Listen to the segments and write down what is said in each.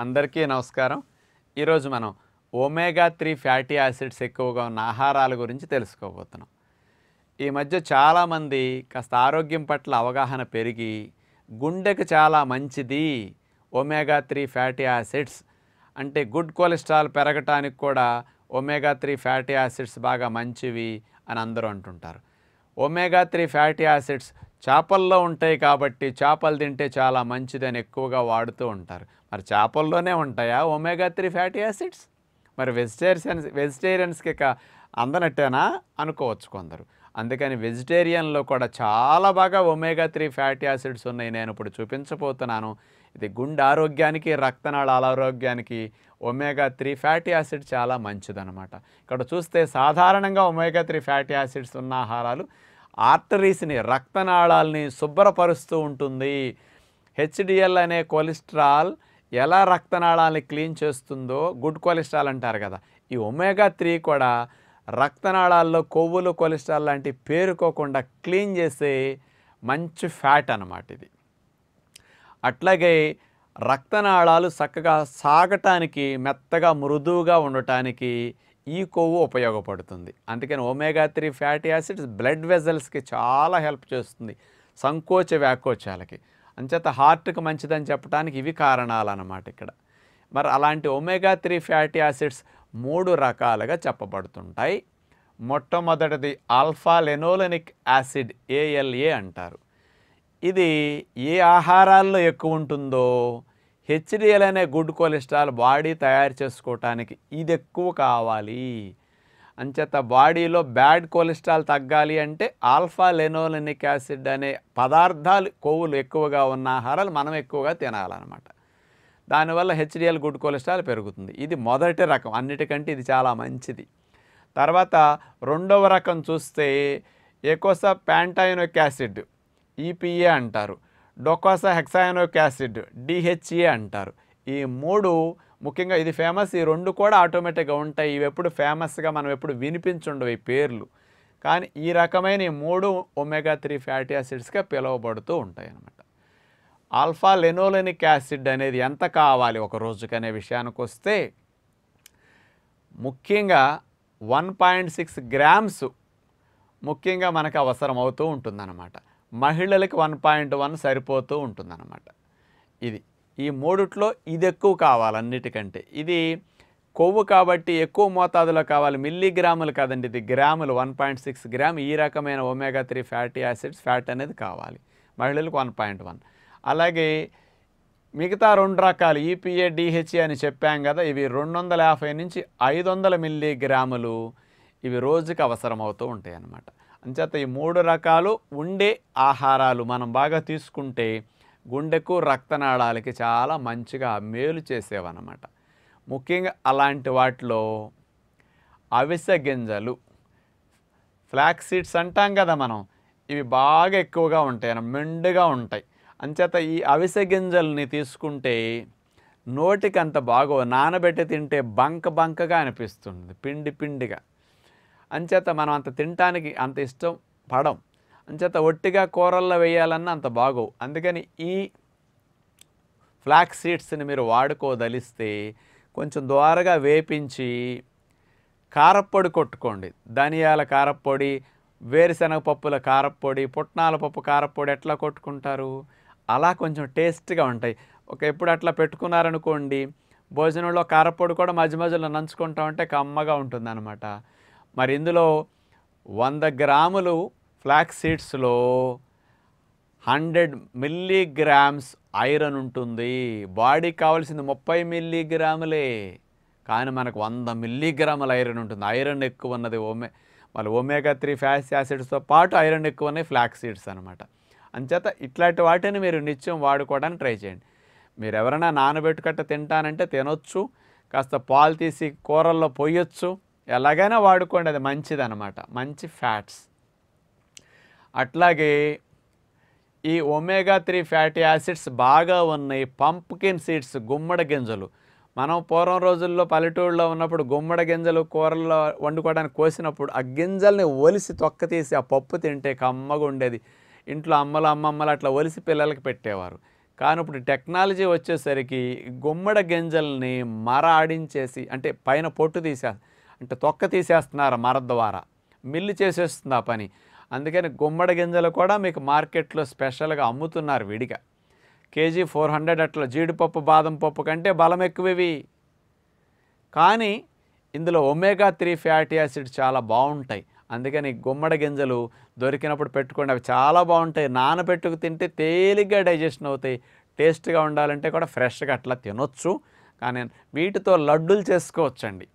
అందరికీ నమస్కారం ఈరోజు మనం ఒమేగా త్రీ ఫ్యాటీ యాసిడ్స్ ఎక్కువగా ఉన్న ఆహారాల గురించి తెలుసుకోబోతున్నాం ఈ మధ్య చాలామంది కాస్త ఆరోగ్యం పట్ల అవగాహన పెరిగి గుండెకు చాలా మంచిది ఒమేగా త్రీ ఫ్యాటీ యాసిడ్స్ అంటే గుడ్ కొలెస్ట్రాల్ పెరగటానికి కూడా ఒమేగా త్రీ ఫ్యాటీ యాసిడ్స్ బాగా మంచివి అని అందరూ అంటుంటారు ఒమేగా త్రీ ఫ్యాటీ యాసిడ్స్ చేపల్లో ఉంటాయి కాబట్టి చేపలు తింటే చాలా మంచిదని ఎక్కువగా వాడుతూ ఉంటారు మరి చేపల్లోనే ఉంటాయా ఒమేగా త్రీ ఫ్యాటీ యాసిడ్స్ మరి వెజిటేరియన్స్ వెజిటేరియన్స్కి అందనట్టేనా అనుకోవచ్చు కొందరు అందుకని వెజిటేరియన్లో కూడా చాలా బాగా ఒమేగా త్రీ ఫ్యాటీ యాసిడ్స్ ఉన్నాయి నేను ఇప్పుడు చూపించబోతున్నాను ఇది గుండె ఆరోగ్యానికి రక్తనాళ అనారోగ్యానికి ఒమేగా త్రీ ఫ్యాటీ యాసిడ్ చాలా మంచిదనమాట ఇక్కడ చూస్తే సాధారణంగా ఒమేగా త్రీ ఫ్యాటీ యాసిడ్స్ ఉన్న ఆహారాలు ఆర్టరీస్ని రక్తనాళాలని శుభ్రపరుస్తూ ఉంటుంది హెచ్డిఎల్ అనే కొలెస్ట్రాల్ ఎలా రక్తనాళాలని క్లీన్ చేస్తుందో గుడ్ కొలెస్ట్రాల్ అంటారు కదా ఈ ఒమేగా త్రీ కూడా రక్తనాళాల్లో కొవ్వులు కొలెస్ట్రాల్ లాంటి పేరుకోకుండా క్లీన్ చేసే మంచి ఫ్యాట్ అనమాట ఇది అట్లాగే రక్తనాళాలు చక్కగా సాగటానికి మెత్తగా మృదువుగా ఉండటానికి ఈ కొవ్వు ఉపయోగపడుతుంది అందుకని omega three fatty acids blood వెజల్స్కి చాలా హెల్ప్ చేస్తుంది సంకోచ వ్యాకోచాలకి అంచేత హార్ట్కి మంచిదని చెప్పడానికి ఇవి కారణాలు అన్నమాట ఇక్కడ మరి అలాంటి ఒమేగా త్రీ ఫ్యాటీ యాసిడ్స్ మూడు రకాలుగా చెప్పబడుతుంటాయి మొట్టమొదటిది ఆల్ఫా లెనోలెనిక్ యాసిడ్ ఏఎల్ఏ అంటారు ఇది ఏ ఆహారాల్లో ఎక్కువ ఉంటుందో హెచ్డిఎల్ అనే గుడ్ కొలెస్ట్రాల్ బాడీ తయారు చేసుకోవటానికి ఇది ఎక్కువ కావాలి అంచేత బాడీలో బ్యాడ్ కొలెస్ట్రాల్ తగ్గాలి అంటే ఆల్ఫా లెనోలనిక్ యాసిడ్ అనే పదార్థాలు కొవ్వులు ఎక్కువగా ఉన్న ఆహారాలు మనం ఎక్కువగా తినాలన్నమాట దానివల్ల హెచ్డిఎల్ గుడ్ కొలెస్ట్రాల్ పెరుగుతుంది ఇది మొదటి రకం అన్నిటికంటే ఇది చాలా మంచిది తర్వాత రెండవ రకం చూస్తే ఎకోసా ప్యాంటైనోక్ యాసిడ్ ఈపీఏ అంటారు docosahexaenoic acid DHA e అంటారు ఈ మూడు ముఖ్యంగా ఇది ఫేమస్ ఈ రెండు కూడా ఆటోమేటిక్గా ఉంటాయి ఇవి ఎప్పుడు ఫేమస్గా మనం ఎప్పుడు వినిపించుండవు ఈ పేర్లు కానీ ఈ రకమైన ఈ మూడు ఒమేగా త్రీ ఫ్యాటీ యాసిడ్స్గా పిలువబడుతూ ఉంటాయి అన్నమాట ఆల్ఫా లెనోలెనిక్ యాసిడ్ అనేది ఎంత కావాలి ఒక రోజుకి అనే విషయానికి వస్తే ముఖ్యంగా వన్ పాయింట్ సిక్స్ గ్రామ్స్ ముఖ్యంగా మనకు అవసరం అవుతూ ఉంటుందన్నమాట మహిళలకి వన్ పాయింట్ వన్ సరిపోతూ ఉంటుందన్నమాట ఇది ఈ మూడిట్లో ఇది ఎక్కువ కావాలి అన్నిటికంటే ఇది కొవ్వు కాబట్టి ఎక్కువ మోతాదులో కావాలి మిల్లీగ్రాములు కదండి ఇది గ్రాములు వన్ పాయింట్ సిక్స్ గ్రామ్ ఈ రకమైన omega three fatty acids fat అనేది కావాలి మహిళలకు వన్ పాయింట్ వన్ అలాగే మిగతా రెండు రకాలు ఈపీఏ e డిహెచ్ఏ అని చెప్పాం కదా ఇవి రెండు వందల యాభై నుంచి ఐదు వందల మిల్లీగ్రాములు ఇవి రోజుకి అవసరమవుతూ ఉంటాయి అన్నమాట అంచేత ఈ మూడు రకాలు ఉండే ఆహారాలు మనం బాగా తీసుకుంటే గుండెకు రక్తనాళాలకి చాలా మంచిగా మేలు చేసేవన్నమాట ముఖ్యంగా అలాంటి వాటిలో అవిసె గింజలు ఫ్లాక్స్ సీడ్స్ అంటాం కదా మనం ఇవి బాగా ఎక్కువగా ఉంటాయి మెండుగా ఉంటాయి అంచేత ఈ అవిసె గింజల్ని తీసుకుంటే నోటికి అంత బాగో నానబెట్టి తింటే బంక బంకగా అనిపిస్తుంది పిండి పిండిగా అంచేత మనం అంత తినటానికి అంత ఇష్టం పడం అంచేత ఒట్టిగా కూరల్లో వేయాలన్నా అంత బాగోవు అందుకని ఈ ఫ్లాక్స్ సీడ్స్ని మీరు వాడుకోదలిస్తే కొంచెం ద్వారగా వేపించి కారప్పొడి కొట్టుకోండి ధనియాల కారప్పొడి వేరుశనగ పప్పుల కారప్పొడి పుట్నాల పప్పు కారప్పొడి ఎట్లా కొట్టుకుంటారు అలా కొంచెం టేస్ట్గా ఉంటాయి ఒక ఎప్పుడు అట్లా పెట్టుకున్నారనుకోండి భోజనంలో కారప్పొడి కూడా మధ్య మధ్యలో నంచుకుంటా ఉంటే కమ్మగా ఉంటుందన్నమాట మరి ఇందులో వంద గ్రాములు ఫ్లాక్స్ సీడ్స్లో హండ్రెడ్ మిల్లీగ్రామ్స్ ఐరన్ ఉంటుంది బాడీకి కావాల్సింది ముప్పై మిల్లీగ్రాములే కానీ మనకు వంద మిల్లీగ్రాముల ఐరన్ ఉంటుంది ఐరన్ ఎక్కువ ఉన్నది ఓమే మళ్ళీ ఒమేగా త్రీ ఫ్యాసి యాసిడ్స్తో పాటు ఐరన్ ఎక్కువ ఉన్నాయి ఫ్లాక్స్ సీడ్స్ అనమాట అంచేత ఇట్లాంటి వాటిని మీరు నిత్యం వాడుకోవడానికి ట్రై చేయండి మీరు ఎవరైనా నానబెట్టుకట్ట తింటానంటే తినొచ్చు కాస్త పాలు తీసి కూరల్లో పొయ్యొచ్చు ఎలాగైనా వాడుకోండి అది మంచిది అనమాట మంచి ఫ్యాట్స్ అట్లాగే ఈ ఒమేగా త్రీ ఫ్యాటీ యాసిడ్స్ బాగా ఉన్నాయి పంప్కిన్ సీడ్స్ గుమ్మడి గింజలు మనం పూర్వం రోజుల్లో పల్లెటూళ్ళలో ఉన్నప్పుడు గుమ్మడి గింజలు కూరల్లో వండుకోవడానికి కోసినప్పుడు ఆ గింజల్ని ఒలిసి తొక్క తీసి ఆ పప్పు తింటే కమ్మగా ఉండేది ఇంట్లో అమ్మలు అమ్మమ్మలు అట్లా ఒలిసి పిల్లలకి పెట్టేవారు కానీ ఇప్పుడు టెక్నాలజీ వచ్చేసరికి గుమ్మడి గింజల్ని మర ఆడించేసి అంటే పైన పొట్టు తీసేసి అంటే తొక్క తీసేస్తున్నారు మర ద్వారా మిల్లు చేసేస్తుంది ఆ పని అందుకని గుమ్మడి గింజలు కూడా మీకు మార్కెట్లో స్పెషల్గా అమ్ముతున్నారు విడిగా కేజీ ఫోర్ హండ్రెడ్ అట్లా జీడిపప్పు బాదం పప్పు కంటే బలం ఎక్కువవి కానీ ఇందులో ఒమేగా త్రీ ఫ్యాటీ యాసిడ్ చాలా బాగుంటాయి అందుకని గుమ్మడి గింజలు దొరికినప్పుడు పెట్టుకోండి అవి చాలా బాగుంటాయి నానబెట్టుకు తింటే తేలిగ్గా డైజెషన్ అవుతాయి టేస్ట్గా ఉండాలంటే కూడా ఫ్రెష్గా అట్లా తినొచ్చు కానీ వీటితో లడ్డూలు చేసుకోవచ్చండి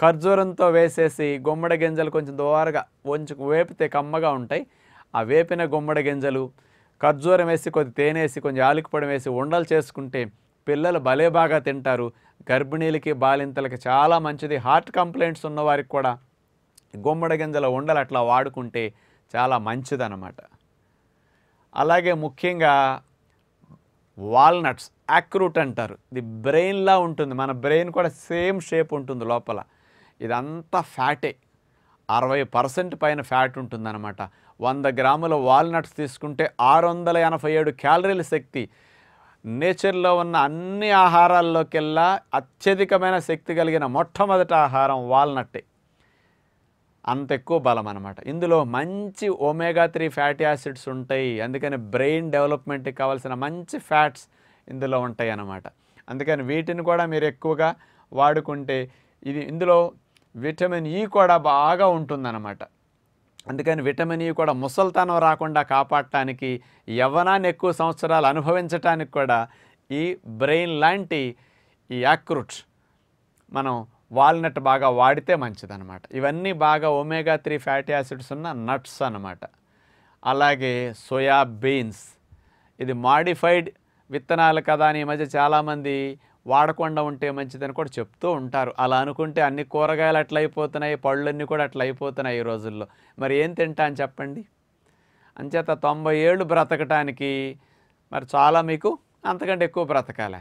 ఖర్జూరంతో వేసేసి గుమ్మడి గింజలు కొంచెం దోరగా వంచు వేపితే కమ్మగా ఉంటాయి ఆ వేపిన గుమ్మడి గింజలు ఖర్జూరం వేసి కొద్ది తేనేసి కొంచెం ఆలికపొడం వేసి ఉండలు చేసుకుంటే పిల్లలు భలే బాగా తింటారు గర్భిణీలకి బాలింతలకి చాలా మంచిది హార్ట్ కంప్లైంట్స్ ఉన్నవారికి కూడా గుమ్మడి గింజల ఉండలు అట్లా వాడుకుంటే చాలా అన్నమాట అలాగే ముఖ్యంగా వాల్నట్స్ యాక్రూట్ అంటారు ఇది బ్రెయిన్లా ఉంటుంది మన బ్రెయిన్ కూడా సేమ్ షేప్ ఉంటుంది లోపల ఇదంతా ఫ్యాటే అరవై పర్సెంట్ పైన ఫ్యాట్ ఉంటుందన్నమాట వంద గ్రాముల వాల్నట్స్ తీసుకుంటే ఆరు వందల ఎనభై ఏడు క్యాలరీల శక్తి నేచర్లో ఉన్న అన్ని ఆహారాల్లోకెల్లా అత్యధికమైన శక్తి కలిగిన మొట్టమొదటి ఆహారం వాల్నట్టే అంత ఎక్కువ బలం అనమాట ఇందులో మంచి ఒమేగా త్రీ ఫ్యాటీ యాసిడ్స్ ఉంటాయి అందుకని బ్రెయిన్ డెవలప్మెంట్కి కావాల్సిన మంచి ఫ్యాట్స్ ఇందులో ఉంటాయి అన్నమాట అందుకని వీటిని కూడా మీరు ఎక్కువగా వాడుకుంటే ఇది ఇందులో విటమిన్ ఈ కూడా బాగా ఉంటుందన్నమాట అందుకని విటమిన్ ఈ కూడా ముసల్తనం రాకుండా కాపాడటానికి యవ్వనాన్ని ఎక్కువ సంవత్సరాలు అనుభవించటానికి కూడా ఈ బ్రెయిన్ లాంటి ఈ యాక్రూట్ మనం వాల్నట్ బాగా వాడితే మంచిదన్నమాట ఇవన్నీ బాగా ఒమేగా త్రీ ఫ్యాటీ యాసిడ్స్ ఉన్న నట్స్ అనమాట అలాగే సోయా బీన్స్ ఇది మాడిఫైడ్ విత్తనాలు కదా అని ఈ మధ్య చాలామంది వాడకుండా ఉంటే మంచిదని కూడా చెప్తూ ఉంటారు అలా అనుకుంటే అన్ని కూరగాయలు అట్లయిపోతున్నాయి పళ్ళన్నీ కూడా అట్లయిపోతున్నాయి ఈ రోజుల్లో మరి ఏం తింటా అని చెప్పండి అంచేత తొంభై ఏళ్ళు బ్రతకటానికి మరి చాలా మీకు అంతకంటే ఎక్కువ బ్రతకాలే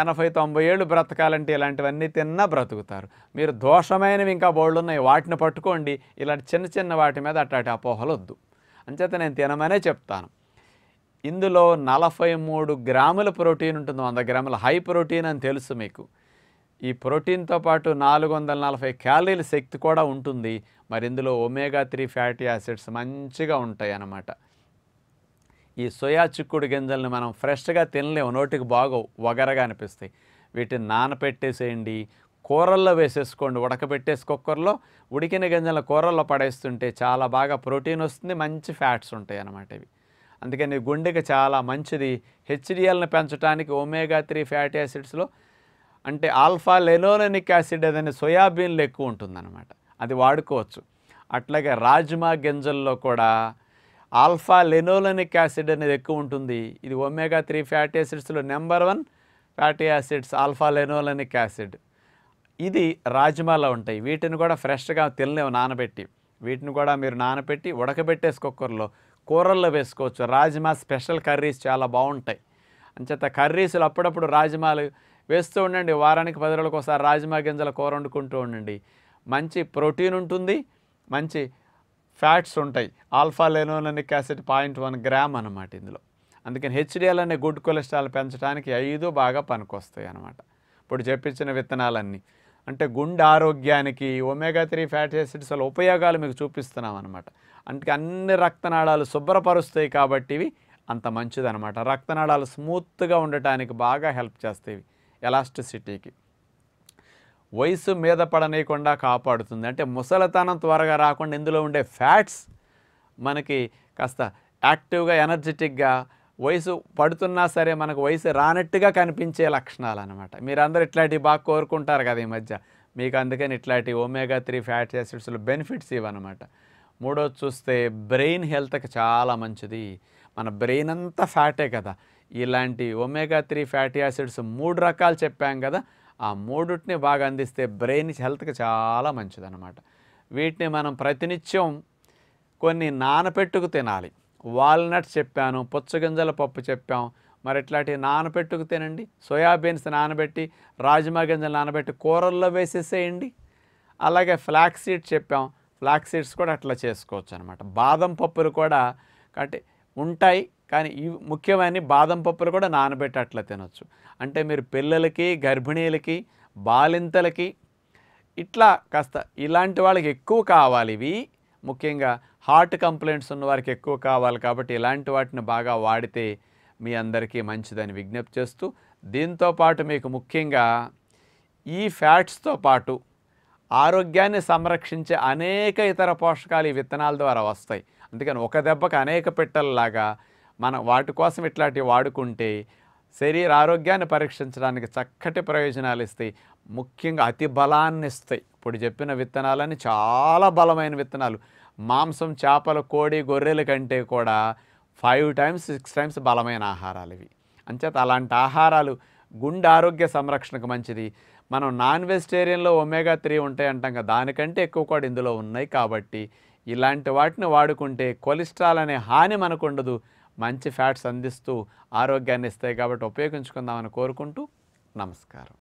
ఎనభై తొంభై ఏళ్ళు బ్రతకాలంటే ఇలాంటివన్నీ తిన్నా బ్రతుకుతారు మీరు దోషమైనవి ఇంకా బోళ్ళు ఉన్నాయి వాటిని పట్టుకోండి ఇలాంటి చిన్న చిన్న వాటి మీద అట్లాంటి అపోహలు వద్దు అంచేత నేను తినమనే చెప్తాను ఇందులో నలభై మూడు గ్రాముల ప్రోటీన్ ఉంటుంది వంద గ్రాముల హై ప్రోటీన్ అని తెలుసు మీకు ఈ ప్రోటీన్తో పాటు నాలుగు వందల నలభై క్యాలరీల శక్తి కూడా ఉంటుంది మరి ఇందులో ఒమేగా త్రీ ఫ్యాటీ యాసిడ్స్ మంచిగా ఉంటాయి అన్నమాట ఈ సోయా చిక్కుడు గింజల్ని మనం ఫ్రెష్గా తినలేము నోటికి బాగో వగరగా అనిపిస్తాయి వీటిని నానపెట్టేసేయండి కూరల్లో వేసేసుకోండి ఉడకబెట్టేసి కుక్కర్లో ఉడికిన గింజల కూరల్లో పడేస్తుంటే చాలా బాగా ప్రోటీన్ వస్తుంది మంచి ఫ్యాట్స్ ఉంటాయి అన్నమాట ఇవి అందుకని గుండెకి చాలా మంచిది హెచ్డిఎల్ని పెంచడానికి ఒమేగా త్రీ ఫ్యాటీ యాసిడ్స్లో అంటే ఆల్ఫా లెనోలనిక్ యాసిడ్ అనే సోయాబీన్లు ఎక్కువ ఉంటుందన్నమాట అది వాడుకోవచ్చు అట్లాగే రాజ్మా గింజల్లో కూడా ఆల్ఫా లెనోలనిక్ యాసిడ్ అనేది ఎక్కువ ఉంటుంది ఇది ఒమేగా త్రీ ఫ్యాటీ యాసిడ్స్లో number one fatty acids alpha linolenic acid ఇది రాజ్మాలో ఉంటాయి వీటిని కూడా ఫ్రెష్గా తినలేము నానబెట్టి వీటిని కూడా మీరు నానబెట్టి ఉడకబెట్టేసి కుక్కర్లో కూరల్లో వేసుకోవచ్చు రాజ్మా స్పెషల్ కర్రీస్ చాలా బాగుంటాయి అంచేత కర్రీస్లు అప్పుడప్పుడు రాజ్మాలు వేస్తూ ఉండండి వారానికి పది రోజులకు ఒకసారి రాజ్మా గింజల కూర వండుకుంటూ ఉండండి మంచి ప్రోటీన్ ఉంటుంది మంచి ఫ్యాట్స్ ఉంటాయి alpha linolenic acid point one gram అనమాట ఇందులో అందుకని హెచ్డిఎల్ అనే గుడ్ కొలెస్ట్రాల్ పెంచడానికి ఐదు బాగా పనికొస్తాయి అనమాట ఇప్పుడు చెప్పించిన విత్తనాలన్నీ అంటే గుండె ఆరోగ్యానికి ఒమేగా త్రీ ఫ్యాటీ యాసిడ్స్ వల్ల ఉపయోగాలు మీకు చూపిస్తున్నాం అనమాట అందుకే అన్ని రక్తనాళాలు శుభ్రపరుస్తాయి కాబట్టి ఇవి అంత మంచిదనమాట రక్తనాళాలు స్మూత్గా ఉండటానికి బాగా హెల్ప్ చేస్తాయి ఎలాస్టిసిటీకి వయసు మీద పడనీయకుండా కాపాడుతుంది అంటే ముసలితనం త్వరగా రాకుండా ఇందులో ఉండే ఫ్యాట్స్ మనకి కాస్త యాక్టివ్గా ఎనర్జెటిక్గా వయసు పడుతున్నా సరే మనకు వయసు రానట్టుగా కనిపించే లక్షణాలు అనమాట మీరందరూ ఇట్లాంటివి బాగా కోరుకుంటారు కదా ఈ మధ్య మీకు అందుకని ఇట్లాంటి ఒమేగా త్రీ ఫ్యాట్ యాసిడ్స్లో బెనిఫిట్స్ ఇవన్నమాట మూడోది చూస్తే బ్రెయిన్ హెల్త్కి చాలా మంచిది మన బ్రెయిన్ అంతా ఫ్యాటే కదా ఇలాంటి ఒమేగా త్రీ ఫ్యాటీ యాసిడ్స్ మూడు రకాలు చెప్పాం కదా ఆ మూడుని బాగా అందిస్తే బ్రెయిన్ హెల్త్కి చాలా అనమాట వీటిని మనం ప్రతినిత్యం కొన్ని నానపెట్టుకు తినాలి వాల్నట్స్ చెప్పాను పుచ్చగింజల పప్పు చెప్పాం మరి ఇట్లాంటివి నానబెట్టుకు తినండి సోయాబీన్స్ నానబెట్టి రాజ్మా గింజలు నానబెట్టి కూరల్లో వేసేసేయండి అలాగే సీడ్ చెప్పాం ఫ్లాక్ సీడ్స్ కూడా అట్లా చేసుకోవచ్చు అనమాట బాదం పప్పులు కూడా అంటే ఉంటాయి కానీ ఇవి ముఖ్యమైన బాదం పప్పులు కూడా నానబెట్టి అట్లా తినొచ్చు అంటే మీరు పిల్లలకి గర్భిణీలకి బాలింతలకి ఇట్లా కాస్త ఇలాంటి వాళ్ళకి ఎక్కువ కావాలి ఇవి ముఖ్యంగా హార్ట్ కంప్లైంట్స్ ఉన్న వారికి ఎక్కువ కావాలి కాబట్టి ఇలాంటి వాటిని బాగా వాడితే మీ అందరికీ మంచిదని విజ్ఞప్తి చేస్తూ దీంతోపాటు మీకు ముఖ్యంగా ఈ ఫ్యాట్స్తో పాటు ఆరోగ్యాన్ని సంరక్షించే అనేక ఇతర పోషకాలు ఈ విత్తనాల ద్వారా వస్తాయి అందుకని ఒక దెబ్బకు అనేక పెట్టలలాగా మనం వాటి కోసం ఇట్లాంటివి వాడుకుంటే శరీర ఆరోగ్యాన్ని పరీక్షించడానికి చక్కటి ప్రయోజనాలు ఇస్తాయి ముఖ్యంగా అతి బలాన్ని ఇస్తాయి ఇప్పుడు చెప్పిన విత్తనాలన్నీ చాలా బలమైన విత్తనాలు మాంసం చేపలు కోడి గొర్రెల కంటే కూడా ఫైవ్ టైమ్స్ సిక్స్ టైమ్స్ బలమైన ఆహారాలు ఇవి అంచేత అలాంటి ఆహారాలు గుండె ఆరోగ్య సంరక్షణకు మంచిది మనం నాన్ వెజిటేరియన్లో ఒమేగా త్రీ ఉంటాయి అంటాం కదా దానికంటే ఎక్కువ కూడా ఇందులో ఉన్నాయి కాబట్టి ఇలాంటి వాటిని వాడుకుంటే కొలెస్ట్రాల్ అనే హాని మనకు ఉండదు మంచి ఫ్యాట్స్ అందిస్తూ ఆరోగ్యాన్ని ఇస్తాయి కాబట్టి ఉపయోగించుకుందామని కోరుకుంటూ నమస్కారం